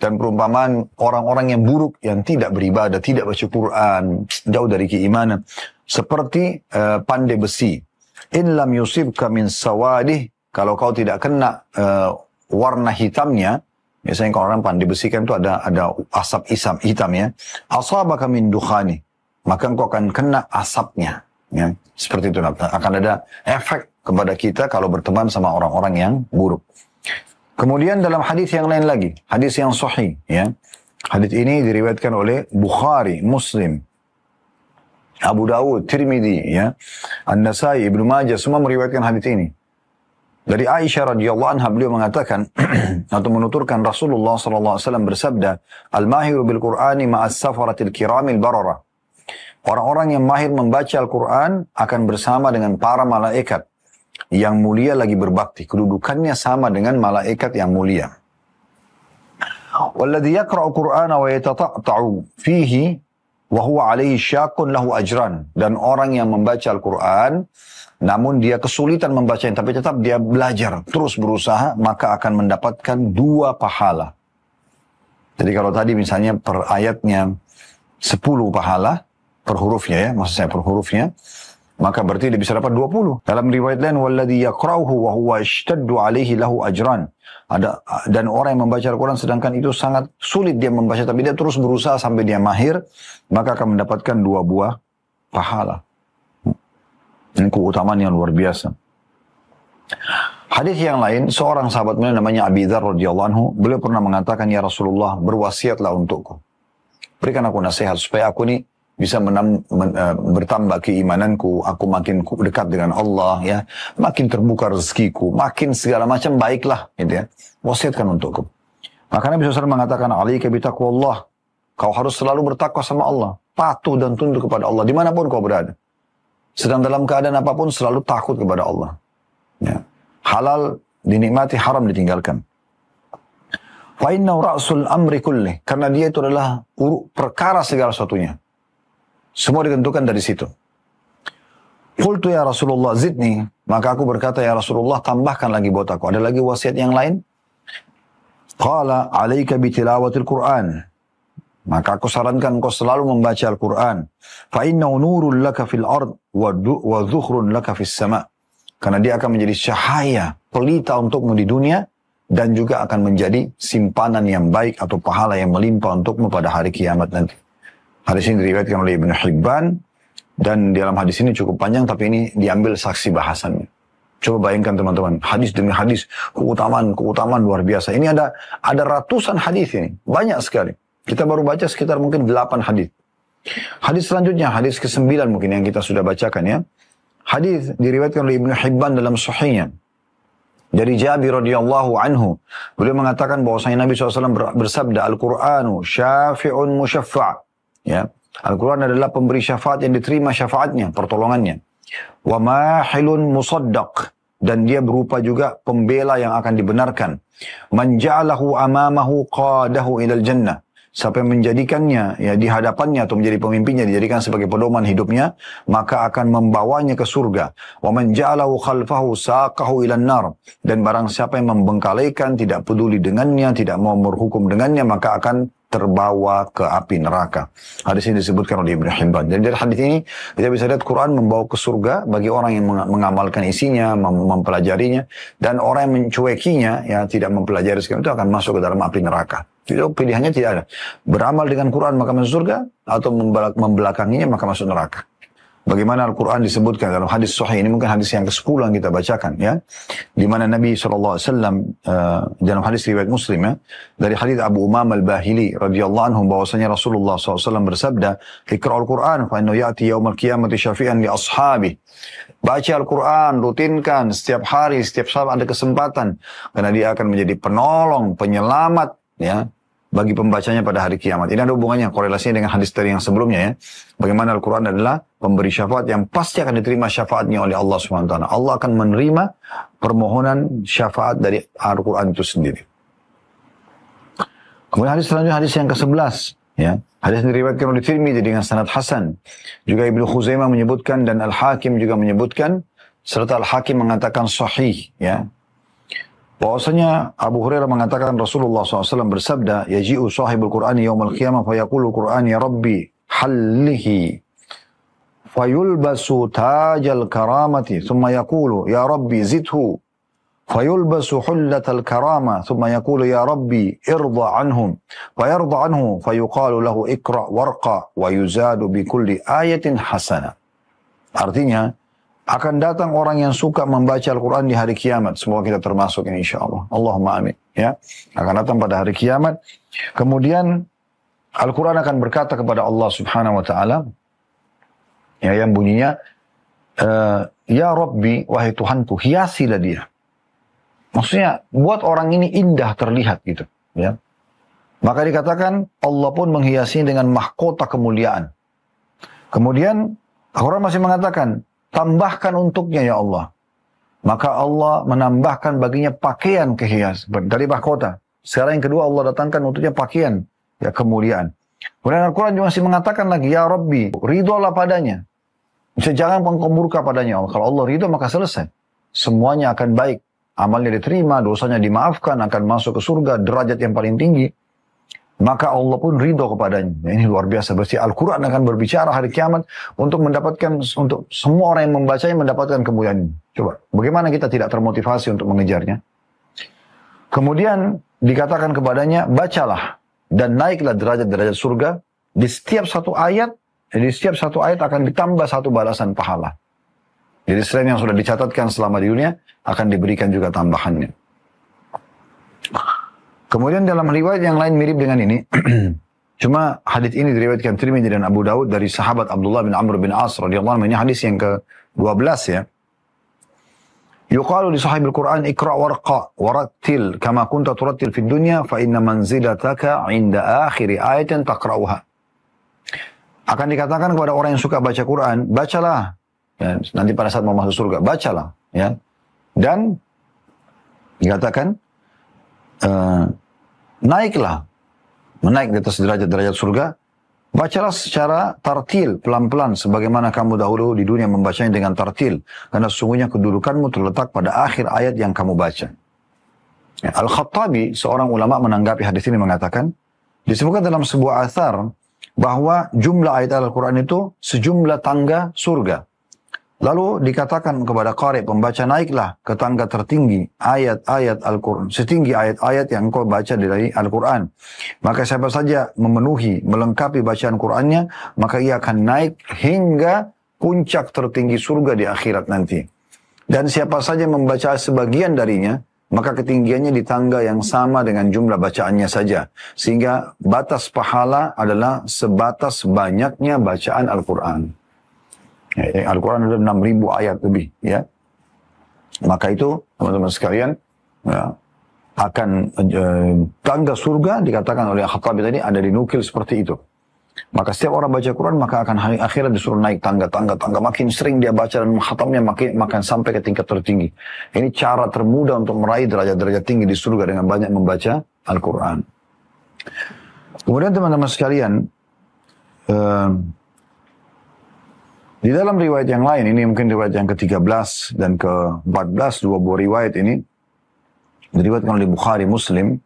Speaker 1: Dan perumpamaan orang-orang yang buruk, yang tidak beribadah, tidak baca Quran, jauh dari keimanan. Seperti uh, pandai besi. In lam yusib kamin sawadih kalau kau tidak kena uh, warna hitamnya, misalnya kalau orang pandai bersihkan itu ada ada asap isam hitam ya. Asabaka kami duhani, Maka engkau akan kena asapnya. Ya. Seperti itu akan ada efek kepada kita kalau berteman sama orang-orang yang buruk. Kemudian dalam hadis yang lain lagi, hadis yang sahih ya. Hadis ini diriwayatkan oleh Bukhari, Muslim, Abu Dawud, Tirmidzi ya, An-Nasai, Ibnu Majah semua meriwayatkan hadis ini. Dari Aisyah radhiyallahu anha beliau mengatakan atau menuturkan Rasulullah sallallahu alaihi wasallam bersabda, "Al-mahiru bil Qur'ani ma'as safaratil kiramil barara." Orang-orang yang mahir membaca Al-Qur'an akan bersama dengan para malaikat yang mulia lagi berbakti. Kedudukannya sama dengan malaikat yang mulia. والذي يقرأ القرآن fihi فيه وهو عليه شاق له ajran. dan orang yang membaca Al-Qur'an namun dia kesulitan membacanya, tapi tetap dia belajar, terus berusaha, maka akan mendapatkan dua pahala. Jadi kalau tadi misalnya per ayatnya 10 pahala, per hurufnya ya, maksud saya per hurufnya, maka berarti dia bisa dapat 20. Dalam riwayat lain, وَالَّذِي يَقْرَوْهُ وَهُوَ اشْتَدُّ عَلَيْهِ لَهُ أَجْرًا Ada, dan orang yang membaca Al-Quran sedangkan itu sangat sulit dia membaca, tapi dia terus berusaha sampai dia mahir, maka akan mendapatkan dua buah pahala. Ini keutamaan yang luar biasa. Hadis yang lain, seorang sahabat beliau namanya Abi Dhar radhiyallahu anhu, beliau pernah mengatakan, "Ya Rasulullah, berwasiatlah untukku. Berikan aku nasihat supaya aku ini bisa menam, men, uh, bertambah keimananku, aku makin dekat dengan Allah ya, makin terbuka rezekiku, makin segala macam baiklah gitu ya. Wasiatkan untukku. Maka Nabi SAW mengatakan, "Alaika bi Allah, Kau harus selalu bertakwa sama Allah, patuh dan tunduk kepada Allah dimanapun kau berada. Sedang dalam keadaan apapun selalu takut kepada Allah. Ya. Halal dinikmati, haram ditinggalkan. Fa'innau ra'sul amri kulli. Karena dia itu adalah perkara segala sesuatunya. Semua ditentukan dari situ. Qultu ya Rasulullah zidni. Maka aku berkata ya Rasulullah tambahkan lagi buat aku. Ada lagi wasiat yang lain? Qala alaika bitilawatil Qur'an. Maka aku sarankan kau selalu membaca Al-Quran. Fa'innau nurul laka fil ard wa zuhrun laka fis sama. Karena dia akan menjadi cahaya, pelita untukmu di dunia, dan juga akan menjadi simpanan yang baik atau pahala yang melimpah untukmu pada hari kiamat nanti. Hadis ini diriwayatkan oleh Ibn Hibban, dan di dalam hadis ini cukup panjang, tapi ini diambil saksi bahasannya. Coba bayangkan teman-teman, hadis demi hadis, keutamaan, keutamaan luar biasa. Ini ada ada ratusan hadis ini, banyak sekali. Kita baru baca sekitar mungkin 8 hadis. Hadis selanjutnya, hadis ke-9 mungkin yang kita sudah bacakan ya. Hadis diriwayatkan oleh Ibnu Hibban dalam sahihnya. Jadi Jabir radhiyallahu anhu, beliau mengatakan bahwa bahwasanya Nabi SAW bersabda, "Al-Qur'anu syafi'un musyaffa'." Ya. Al-Qur'an adalah pemberi syafaat yang diterima syafaatnya, pertolongannya. "Wa mahilun musaddaq." Dan dia berupa juga pembela yang akan dibenarkan. "Man amamahu qadahu ilal jannah." sampai menjadikannya ya di hadapannya atau menjadi pemimpinnya dijadikan sebagai pedoman hidupnya maka akan membawanya ke surga wa man ja'alahu khalfahu saqahu nar dan barang siapa yang membengkalaikan tidak peduli dengannya tidak mau berhukum dengannya maka akan terbawa ke api neraka. Hadis ini disebutkan oleh Ibnu Hibban. Jadi dari hadis ini kita bisa lihat Quran membawa ke surga bagi orang yang mengamalkan isinya, mem mempelajarinya dan orang yang mencuekinya ya tidak mempelajari itu akan masuk ke dalam api neraka. Itu pilihannya tidak ada. Beramal dengan Quran maka masuk surga atau membelakanginya maka masuk neraka. Bagaimana Al-Quran disebutkan dalam hadis sahih ini mungkin hadis yang ke-10 yang kita bacakan ya. Di mana Nabi SAW uh, eh, dalam hadis riwayat Muslim ya. Dari hadis Abu Umam Al-Bahili radhiyallahu anhu bahwasanya Rasulullah SAW bersabda. al Quran fa'innu ya'ti yawmal qiyamati syafi'an li ashabi. Baca Al-Quran, rutinkan setiap hari, setiap saat ada kesempatan. Karena dia akan menjadi penolong, penyelamat ya bagi pembacanya pada hari kiamat. Ini ada hubungannya korelasinya dengan hadis tadi yang sebelumnya ya. Bagaimana Al-Qur'an adalah pemberi syafaat yang pasti akan diterima syafaatnya oleh Allah swt Allah akan menerima permohonan syafaat dari Al-Qur'an itu sendiri. Kemudian hadis selanjutnya hadis yang ke-11 ya. Hadis yang diriwayatkan oleh Tirmidzi dengan sanad hasan. Juga Ibnu Khuzaimah menyebutkan dan Al-Hakim juga menyebutkan serta Al-Hakim mengatakan sahih ya bahwasanya Abu Hurairah mengatakan Rasulullah SAW bersabda, "Yaji'u sahibul Qur'ani yaumil qiyamah fa yaqulu Qur'an ya Rabbi hallihi." Fayulbasu tajal karamati thumma yaqulu ya Rabbi zidhu. Fayulbasu hullatal karama thumma yaqulu ya Rabbi irda anhum. Fayarda anhu fayuqalu lahu ikra warqa wa yuzadu bi kulli ayatin hasana. Artinya, akan datang orang yang suka membaca Al-Quran di hari kiamat. Semoga kita termasuk ini insya Allah. Allahumma amin. Ya. Akan datang pada hari kiamat. Kemudian Al-Quran akan berkata kepada Allah subhanahu wa ta'ala. Ya, yang bunyinya. Uh, ya Rabbi, wahai Tuhanku, hiasilah dia. Maksudnya, buat orang ini indah terlihat gitu. Ya. Maka dikatakan Allah pun menghiasi dengan mahkota kemuliaan. Kemudian Al-Quran masih mengatakan, tambahkan untuknya ya Allah. Maka Allah menambahkan baginya pakaian kehias dari mahkota. Sekarang yang kedua Allah datangkan untuknya pakaian, ya kemuliaan. Kemudian Al-Quran juga masih mengatakan lagi, Ya Rabbi, ridholah padanya. Bisa jangan pengkomurka padanya Kalau Allah ridho maka selesai. Semuanya akan baik. Amalnya diterima, dosanya dimaafkan, akan masuk ke surga, derajat yang paling tinggi maka Allah pun ridho kepadanya. Nah, ini luar biasa. Berarti Al-Quran akan berbicara hari kiamat untuk mendapatkan, untuk semua orang yang membacanya mendapatkan kemuliaan. Coba, bagaimana kita tidak termotivasi untuk mengejarnya? Kemudian dikatakan kepadanya, bacalah dan naiklah derajat-derajat surga. Di setiap satu ayat, di setiap satu ayat akan ditambah satu balasan pahala. Jadi selain yang sudah dicatatkan selama di dunia, akan diberikan juga tambahannya. Kemudian dalam riwayat yang lain mirip dengan ini, cuma hadis ini diriwayatkan Tirmidzi dan Abu Daud dari sahabat Abdullah bin Amr bin As radhiyallahu anhu. Ini hadis yang ke-12 ya. Yuqalu li sahibil Quran ikra warqa warattil kama kunta turattil fid dunya fa inna manzilataka 'inda akhiri ayatin taqra'uha. Akan dikatakan kepada orang yang suka baca Quran, bacalah. Ya, nanti pada saat mau masuk surga, bacalah. Ya. Dan dikatakan uh, naiklah. Menaik di atas derajat-derajat surga. Bacalah secara tartil, pelan-pelan, sebagaimana kamu dahulu di dunia membacanya dengan tartil. Karena sesungguhnya kedudukanmu terletak pada akhir ayat yang kamu baca. Ya, Al-Khattabi, seorang ulama menanggapi hadis ini mengatakan, disebutkan dalam sebuah asar bahwa jumlah ayat Al-Quran itu sejumlah tangga surga. Lalu dikatakan kepada Qari pembaca naiklah ke tangga tertinggi ayat-ayat Al-Quran, setinggi ayat-ayat yang kau baca dari Al-Quran. Maka siapa saja memenuhi, melengkapi bacaan Qurannya, maka ia akan naik hingga puncak tertinggi surga di akhirat nanti. Dan siapa saja membaca sebagian darinya, maka ketinggiannya di tangga yang sama dengan jumlah bacaannya saja. Sehingga batas pahala adalah sebatas banyaknya bacaan Al-Quran. Ya, Al-Quran ada 6.000 ayat lebih ya. Maka itu teman-teman sekalian ya, akan e, tangga surga dikatakan oleh Khattab tadi ada dinukil seperti itu. Maka setiap orang baca Quran maka akan hari akhirat disuruh naik tangga-tangga tangga. Makin sering dia baca dan menghatamnya makin makan sampai ke tingkat tertinggi. Ini cara termudah untuk meraih derajat-derajat tinggi di surga dengan banyak membaca Al-Quran. Kemudian teman-teman sekalian, eh, di dalam riwayat yang lain, ini mungkin riwayat yang ke-13 dan ke-14, dua buah riwayat ini, diriwayatkan oleh Bukhari Muslim,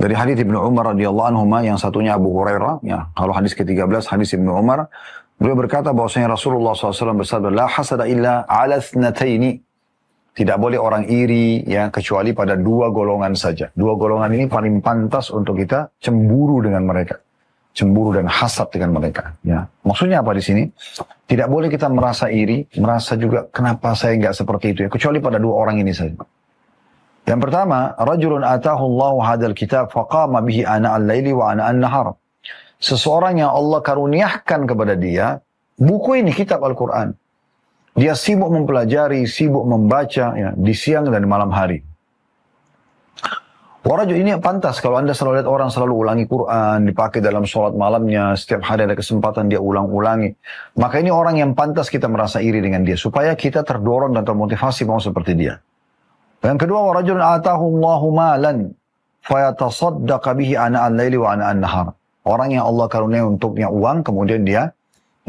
Speaker 1: dari hadis Ibnu Umar radhiyallahu anhu yang satunya Abu Hurairah, ya, kalau hadis ke-13 hadis Ibnu Umar, beliau berkata bahwasanya Rasulullah SAW bersabda, "La hasada illa 'ala thnataini." Tidak boleh orang iri ya kecuali pada dua golongan saja. Dua golongan ini paling pantas untuk kita cemburu dengan mereka cemburu dan hasad dengan mereka. Ya, maksudnya apa di sini? Tidak boleh kita merasa iri, merasa juga kenapa saya nggak seperti itu ya, kecuali pada dua orang ini saja. Yang pertama, rajulun atahu hadal kitab faqama bihi ana al-laili wa ana an-nahar. Seseorang yang Allah karuniakan kepada dia buku ini kitab Al-Qur'an. Dia sibuk mempelajari, sibuk membaca ya, di siang dan malam hari. Orang ini pantas kalau Anda selalu lihat orang selalu ulangi Quran, dipakai dalam sholat malamnya, setiap hari ada kesempatan dia ulang-ulangi. Maka ini orang yang pantas kita merasa iri dengan dia, supaya kita terdorong dan termotivasi mau seperti dia. Yang kedua, warajul atahu Allahu malan fayatasaddaqa bihi ana'an wa ana'an nahar. Orang yang Allah karunia untuknya uang, kemudian dia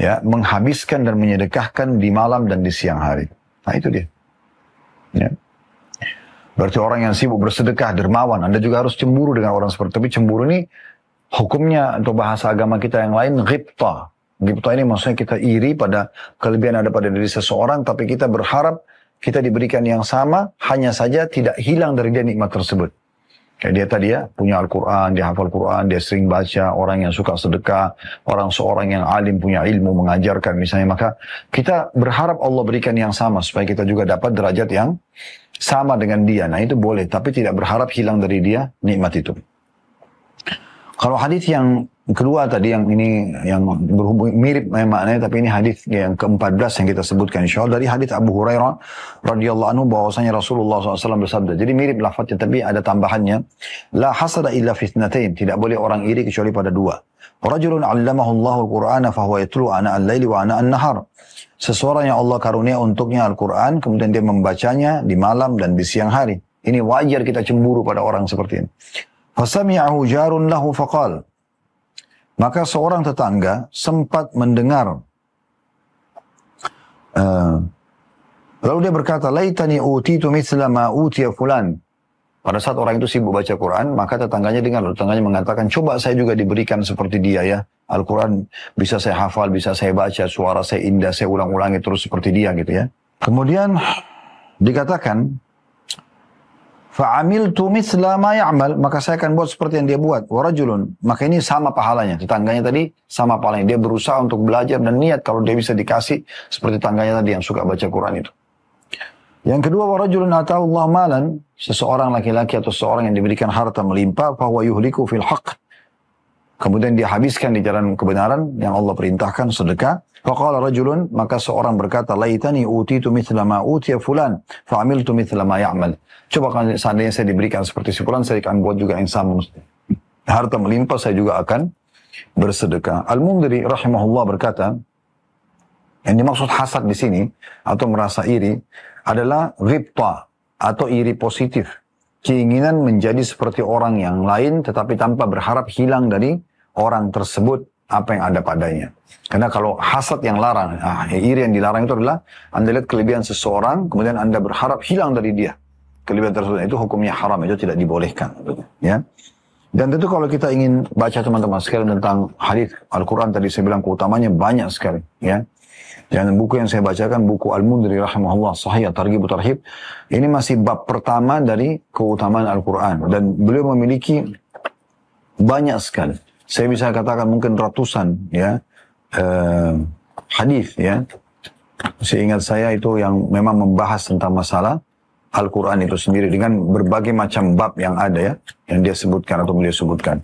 Speaker 1: ya menghabiskan dan menyedekahkan di malam dan di siang hari. Nah itu dia. Ya. Berarti orang yang sibuk bersedekah, dermawan, Anda juga harus cemburu dengan orang seperti itu. Tapi cemburu ini hukumnya atau bahasa agama kita yang lain ghibta. Ghibta ini maksudnya kita iri pada kelebihan ada pada diri seseorang, tapi kita berharap kita diberikan yang sama, hanya saja tidak hilang dari dia nikmat tersebut. Kayak dia tadi ya, punya Al-Quran, dia hafal Quran, dia sering baca, orang yang suka sedekah, orang seorang yang alim punya ilmu mengajarkan misalnya. Maka kita berharap Allah berikan yang sama supaya kita juga dapat derajat yang sama dengan dia. Nah itu boleh, tapi tidak berharap hilang dari dia nikmat itu. Kalau hadis yang kedua tadi yang ini yang berhubung mirip maknanya tapi ini hadis yang ke-14 yang kita sebutkan insya Allah dari hadis Abu Hurairah radhiyallahu anhu bahwasanya Rasulullah SAW bersabda jadi mirip lafadznya tapi ada tambahannya la hasada illa fitnatain tidak boleh orang iri kecuali pada dua Rajulun 'allamahu Allahu al-Qur'ana fahuwa yatlu ana al-laili wa ana an-nahar. Seseorang yang Allah karunia untuknya Al-Qur'an kemudian dia membacanya di malam dan di siang hari. Ini wajar kita cemburu pada orang seperti ini. Fasami'ahu jarun lahu faqal. Maka seorang tetangga sempat mendengar uh, lalu dia berkata laitani utitu mithla ma utiya fulan pada saat orang itu sibuk baca Quran, maka tetangganya dengar. Tetangganya mengatakan, coba saya juga diberikan seperti dia ya. Al-Quran bisa saya hafal, bisa saya baca, suara saya indah, saya ulang-ulangi terus seperti dia gitu ya. Kemudian dikatakan, Fa'amil tumis lama amal, maka saya akan buat seperti yang dia buat. Warajulun, maka ini sama pahalanya. Tetangganya tadi sama pahalanya. Dia berusaha untuk belajar dan niat kalau dia bisa dikasih seperti tetangganya tadi yang suka baca Quran itu. Yang kedua, warajulun atau Allah malan, seseorang laki-laki atau seseorang yang diberikan harta melimpah, bahwa yuhliku fil haq. Kemudian dia habiskan di jalan kebenaran yang Allah perintahkan sedekah. Faqala rajulun, maka seorang berkata, Laitani utitu mithla ma utiya fulan, fa'amiltu mithla ma ya'mal. Coba kan seandainya saya diberikan seperti si fulan, saya akan buat juga yang sama. Harta melimpah, saya juga akan bersedekah. Al-Mundiri rahimahullah berkata, yang dimaksud hasad di sini atau merasa iri adalah ghibta atau iri positif. Keinginan menjadi seperti orang yang lain tetapi tanpa berharap hilang dari orang tersebut apa yang ada padanya. Karena kalau hasad yang larang, ah, iri yang dilarang itu adalah Anda lihat kelebihan seseorang, kemudian Anda berharap hilang dari dia. Kelebihan tersebut itu hukumnya haram, itu tidak dibolehkan. Ya. Dan tentu kalau kita ingin baca teman-teman sekalian tentang hadis Al-Quran tadi saya bilang keutamanya banyak sekali. Ya. Dan buku yang saya bacakan buku Al-Mundri rahimahullah sahih Targhib Tarhib. Ini masih bab pertama dari keutamaan Al-Qur'an dan beliau memiliki banyak sekali. Saya bisa katakan mungkin ratusan ya eh, hadis ya. Seingat saya itu yang memang membahas tentang masalah Al-Quran itu sendiri dengan berbagai macam bab yang ada ya, yang dia sebutkan atau beliau sebutkan.